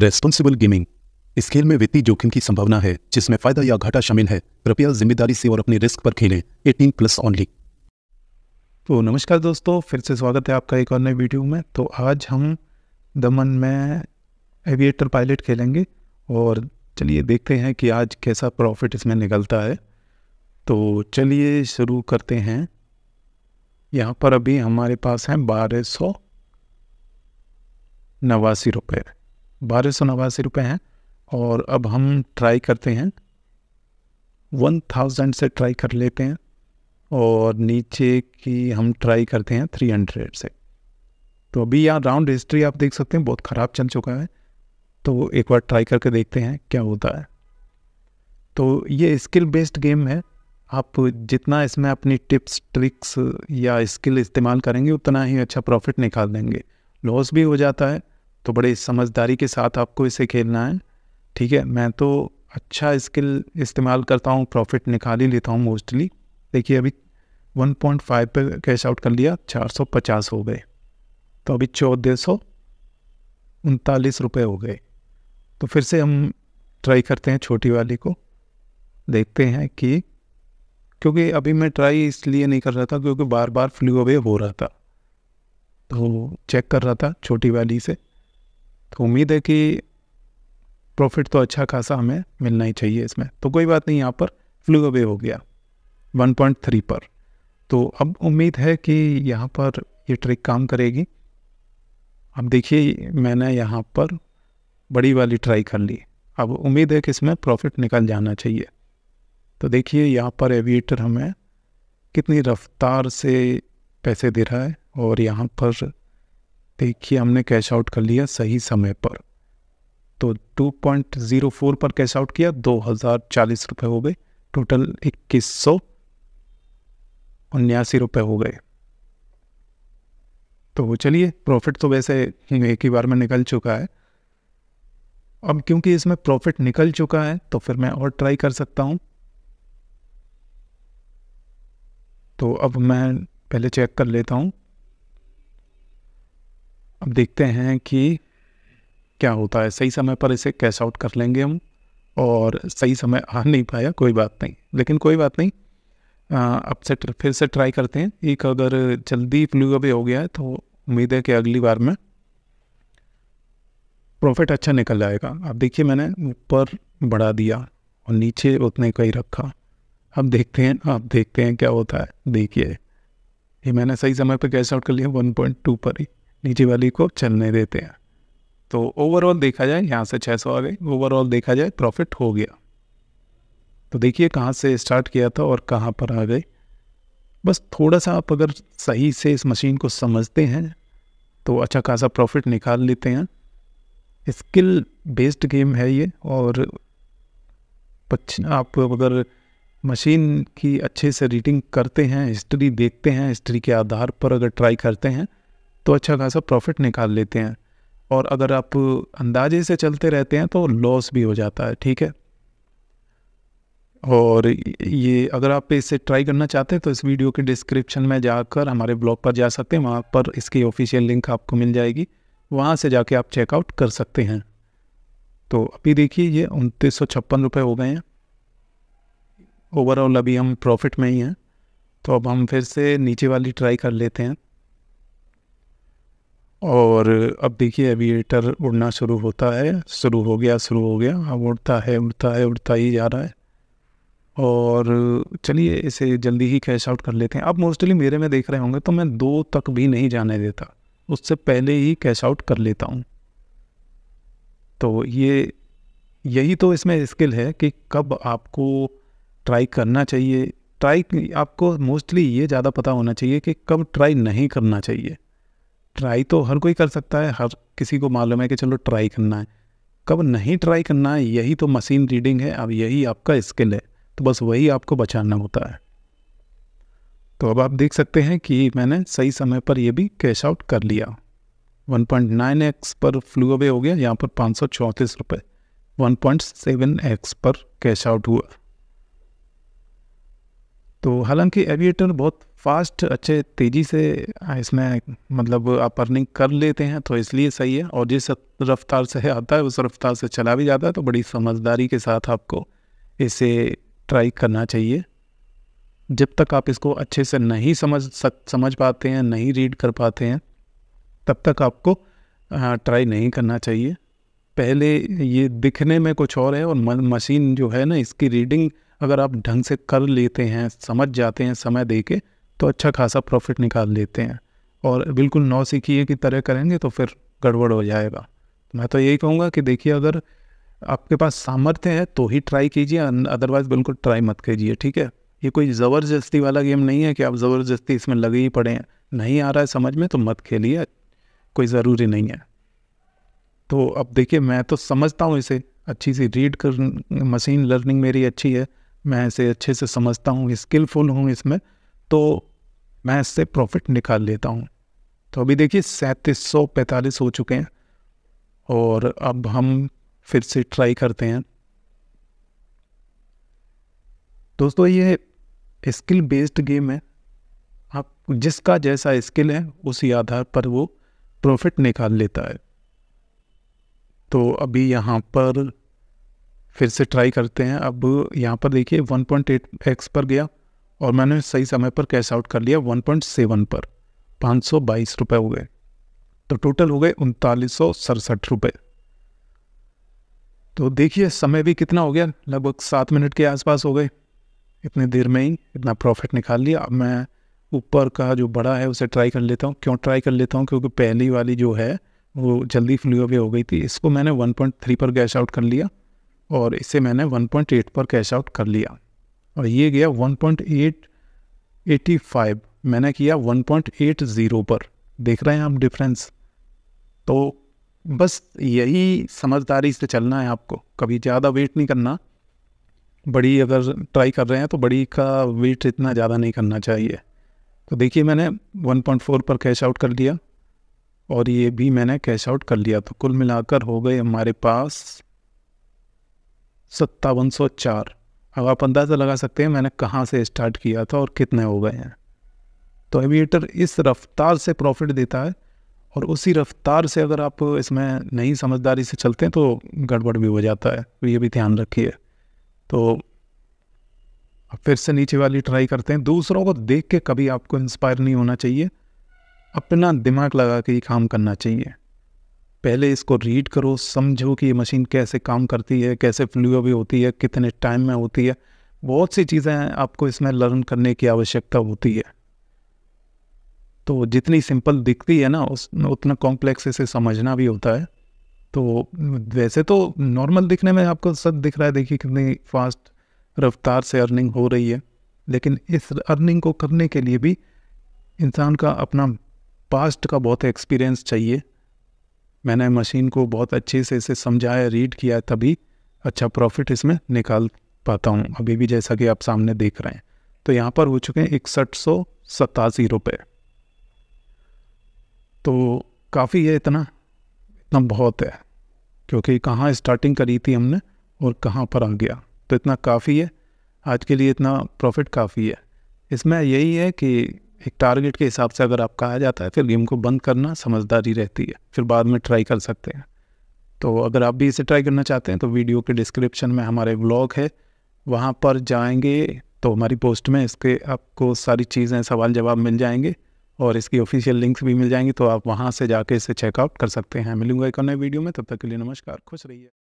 responsible gaming इस खेल में वित्तीय जोखिम की संभावना है जिसमें फायदा या घाटा शामिल है कृपया जिम्मेदारी से और अपने रिस्क पर खेलें एटीन प्लस ऑनली तो नमस्कार दोस्तों फिर से स्वागत है आपका एक और नए वीडियो में तो आज हम दमन में एविएटर पायलट खेलेंगे और चलिए देखते हैं कि आज कैसा प्रॉफिट इसमें निकलता है तो चलिए शुरू करते हैं यहाँ पर अभी हमारे पास हैं बारह सौ नवासी रुपये बारह सौ नवासी रुपये हैं और अब हम ट्राई करते हैं वन थाउजेंड से ट्राई कर लेते हैं और नीचे की हम ट्राई करते हैं थ्री हंड्रेड से तो अभी यहाँ राउंड हिस्ट्री आप देख सकते हैं बहुत ख़राब चल चुका है तो एक बार ट्राई करके देखते हैं क्या होता है तो ये स्किल बेस्ड गेम है आप जितना इसमें अपनी टिप्स ट्रिक्स या स्किल इस्तेमाल करेंगे उतना ही अच्छा प्रॉफिट निकाल देंगे लॉस भी हो जाता है तो बड़े समझदारी के साथ आपको इसे खेलना है ठीक है मैं तो अच्छा स्किल इस्तेमाल करता हूँ प्रॉफिट निकाल ही लेता हूँ मोस्टली देखिए अभी 1.5 पर कैश आउट कर लिया 450 हो गए तो अभी चौदह सौ उनतालीस रुपये हो गए तो फिर से हम ट्राई करते हैं छोटी वाली को देखते हैं कि क्योंकि अभी मैं ट्राई इसलिए नहीं कर रहा था क्योंकि बार बार फ्लू अवे हो रहा था तो चेक कर रहा था छोटी वाली से तो उम्मीद है कि प्रॉफिट तो अच्छा खासा हमें मिलना ही चाहिए इसमें तो कोई बात नहीं यहाँ पर फ्लू अवे हो गया 1.3 पर तो अब उम्मीद है कि यहाँ पर ये ट्रिक काम करेगी अब देखिए मैंने यहाँ पर बड़ी वाली ट्राई कर ली अब उम्मीद है कि इसमें प्रॉफिट निकल जाना चाहिए तो देखिए यहाँ पर एविएटर हमें कितनी रफ्तार से पैसे दे रहा है और यहाँ पर देखिए हमने कैश आउट कर लिया सही समय पर तो 2.04 पर कैश आउट किया दो हज़ार चालीस रुपये हो गए टोटल इक्कीस सौ उन्यासी रुपये हो गए तो चलिए प्रॉफिट तो वैसे एक ही बार में निकल चुका है अब क्योंकि इसमें प्रॉफिट निकल चुका है तो फिर मैं और ट्राई कर सकता हूँ तो अब मैं पहले चेक कर लेता हूँ अब देखते हैं कि क्या होता है सही समय पर इसे कैश आउट कर लेंगे हम और सही समय आ नहीं पाया कोई बात नहीं लेकिन कोई बात नहीं अब से फिर से ट्राई करते हैं एक अगर जल्दी फ्लू अभी हो गया है तो उम्मीद है कि अगली बार में प्रॉफिट अच्छा निकल जाएगा आप देखिए मैंने ऊपर बढ़ा दिया और नीचे उतने का ही रखा अब देखते हैं आप देखते हैं क्या होता है देखिए ये मैंने सही समय पर कैश आउट कर लिया वन पॉइंट टू पर ही नीचे वाली को चलने देते हैं तो ओवरऑल देखा जाए यहाँ से सौ आ गए ओवरऑल देखा जाए प्रॉफिट हो गया तो देखिए कहाँ से स्टार्ट किया था और कहाँ पर आ गए बस थोड़ा सा आप अगर सही से इस मशीन को समझते हैं तो अच्छा खासा प्रॉफिट निकाल लेते हैं स्किल बेस्ड गेम है ये और आप अगर मशीन की अच्छे से रीडिंग करते हैं हिस्ट्री देखते हैं हिस्ट्री के आधार पर अगर ट्राई करते हैं तो अच्छा खासा प्रॉफिट निकाल लेते हैं और अगर आप अंदाजे से चलते रहते हैं तो लॉस भी हो जाता है ठीक है और ये अगर आप इसे ट्राई करना चाहते हैं तो इस वीडियो के डिस्क्रिप्शन में जाकर हमारे ब्लॉग पर जा सकते हैं वहाँ पर इसकी ऑफिशियल लिंक आपको मिल जाएगी वहाँ से जाके आप चेकआउट कर सकते हैं तो अभी देखिए ये उनतीस सौ छप्पन रुपये हो गए हैं ओवरऑल अभी हम प्रॉफिट में ही हैं तो अब हम फिर से नीचे वाली ट्राई कर लेते हैं और अब देखिए एविएटर उड़ना शुरू होता है शुरू हो गया शुरू हो गया अब उड़ता है उड़ता है उड़ता ही जा रहा है और चलिए इसे जल्दी ही कैश आउट कर लेते हैं अब मोस्टली मेरे में देख रहे होंगे तो मैं दो तक भी नहीं जाने देता उससे पहले ही कैश आउट कर लेता हूँ तो ये यही तो इसमें स्किल है कि कब आपको ट्राई करना चाहिए ट्राई आपको मोस्टली ये ज़्यादा पता होना चाहिए कि कब ट्राई नहीं करना चाहिए ट्राई तो हर कोई कर सकता है हर किसी को मालूम है कि चलो ट्राई करना है कब नहीं ट्राई करना है यही तो मशीन रीडिंग है अब यही आपका स्किल है तो बस वही आपको बचाना होता है तो अब आप देख सकते हैं कि मैंने सही समय पर यह भी कैश आउट कर लिया 1.9x पर फ्लू अवे हो गया यहाँ पर पाँच सौ चौंतीस रुपये वन पॉइंट सेवन एक्स पर कैश आउट हुआ तो हालांकि एविएटर बहुत फास्ट अच्छे तेज़ी से इसमें मतलब आप अर्निंग कर लेते हैं तो इसलिए सही है और जिस रफ्तार से आता है उस रफ्तार से चला भी जाता है तो बड़ी समझदारी के साथ आपको इसे ट्राई करना चाहिए जब तक आप इसको अच्छे से नहीं समझ सक समझ पाते हैं नहीं रीड कर पाते हैं तब तक आपको ट्राई नहीं करना चाहिए पहले ये दिखने में कुछ और है और मशीन जो है ना इसकी रीडिंग अगर आप ढंग से कर लेते हैं समझ जाते हैं समय दे के तो अच्छा खासा प्रॉफिट निकाल लेते हैं और बिल्कुल नौ सीखिए की तरह करेंगे तो फिर गड़बड़ हो जाएगा मैं तो यही कहूँगा कि देखिए अगर आपके पास सामर्थ्य है तो ही ट्राई कीजिए अदरवाइज़ बिल्कुल ट्राई मत कीजिए ठीक है ये कोई ज़बरदस्ती वाला गेम नहीं है कि आप ज़बरदस्ती इसमें लगे ही पड़े हैं नहीं आ रहा है समझ में तो मत खेलिए कोई ज़रूरी नहीं है तो अब देखिए मैं तो समझता हूँ इसे अच्छी सी रीड कर मशीन लर्निंग मेरी अच्छी है मैं इसे अच्छे से समझता हूँ स्किलफुल हूँ इसमें तो मैं इससे प्रॉफिट निकाल लेता हूँ तो अभी देखिए सैंतीस सौ पैंतालीस हो चुके हैं और अब हम फिर से ट्राई करते हैं दोस्तों ये स्किल बेस्ड गेम है आप जिसका जैसा स्किल है उसी आधार पर वो प्रॉफिट निकाल लेता है तो अभी यहाँ पर फिर से ट्राई करते हैं अब यहाँ पर देखिए 1.8x पर गया और मैंने सही समय पर कैश आउट कर लिया 1.7 पर पाँच सौ बाईस रुपये हो गए तो टोटल हो गए उनतालीस सौ रुपये तो देखिए समय भी कितना हो गया लगभग सात मिनट के आसपास हो गए इतनी देर में ही इतना प्रॉफिट निकाल लिया अब मैं ऊपर का जो बड़ा है उसे ट्राई कर लेता हूँ क्यों ट्राई कर लेता हूँ क्योंकि पहली वाली जो है वो जल्दी फ्लू अवे हो गई थी इसको मैंने 1.3 पर कैश आउट कर लिया और इसे मैंने 1.8 पर कैश आउट कर लिया और ये गया 1.885 मैंने किया 1.80 पर देख रहे हैं आप डिफरेंस तो बस यही समझदारी से चलना है आपको कभी ज़्यादा वेट नहीं करना बड़ी अगर ट्राई कर रहे हैं तो बड़ी का वेट इतना ज़्यादा नहीं करना चाहिए तो देखिए मैंने 1.4 पर कैश आउट कर लिया और ये भी मैंने कैश आउट कर लिया तो कुल मिलाकर हो गए हमारे पास सत्तावन सौ चार अब आप अंदाज़ा लगा सकते हैं मैंने कहाँ से स्टार्ट किया था और कितने हो गए हैं तो एविएटर इस रफ्तार से प्रॉफिट देता है और उसी रफ्तार से अगर आप इसमें नई समझदारी से चलते हैं तो गड़बड़ भी हो जाता है तो ये भी ध्यान रखिए तो फिर से नीचे वाली ट्राई करते हैं दूसरों को देख के कभी आपको इंस्पायर नहीं होना चाहिए अपना दिमाग लगा के ही काम करना चाहिए पहले इसको रीड करो समझो कि ये मशीन कैसे काम करती है कैसे फ्लू भी होती है कितने टाइम में होती है बहुत सी चीज़ें आपको इसमें लर्न करने की आवश्यकता होती है तो जितनी सिंपल दिखती है ना उस उतना कॉम्प्लेक्स इसे समझना भी होता है तो वैसे तो नॉर्मल दिखने में आपको सब दिख रहा है देखिए कितनी फास्ट रफ्तार से अर्निंग हो रही है लेकिन इस अर्निंग को करने के लिए भी इंसान का अपना पास्ट का बहुत एक्सपीरियंस चाहिए मैंने मशीन को बहुत अच्छे से इसे समझाया रीड किया तभी अच्छा प्रॉफिट इसमें निकाल पाता हूँ अभी भी जैसा कि आप सामने देख रहे हैं तो यहाँ पर हो चुके हैं इकसठ सौ सतासी रुपये तो काफ़ी है इतना इतना बहुत है क्योंकि कहाँ स्टार्टिंग करी थी हमने और कहाँ पर आ गया तो इतना काफ़ी है आज के लिए इतना प्रॉफिट काफ़ी है इसमें यही है कि एक टारगेट के हिसाब से अगर आपका आ जाता है फिर गेम को बंद करना समझदारी रहती है फिर बाद में ट्राई कर सकते हैं तो अगर आप भी इसे ट्राई करना चाहते हैं तो वीडियो के डिस्क्रिप्शन में हमारे ब्लॉग है वहाँ पर जाएंगे तो हमारी पोस्ट में इसके आपको सारी चीज़ें सवाल जवाब मिल जाएंगे और इसकी ऑफिशियल लिंक्स भी मिल जाएंगी तो आप वहाँ से जाके इसे चेकआउट कर सकते हैं मिलूंगा एक और नए वीडियो में तब तक के लिए नमस्कार खुश रहिए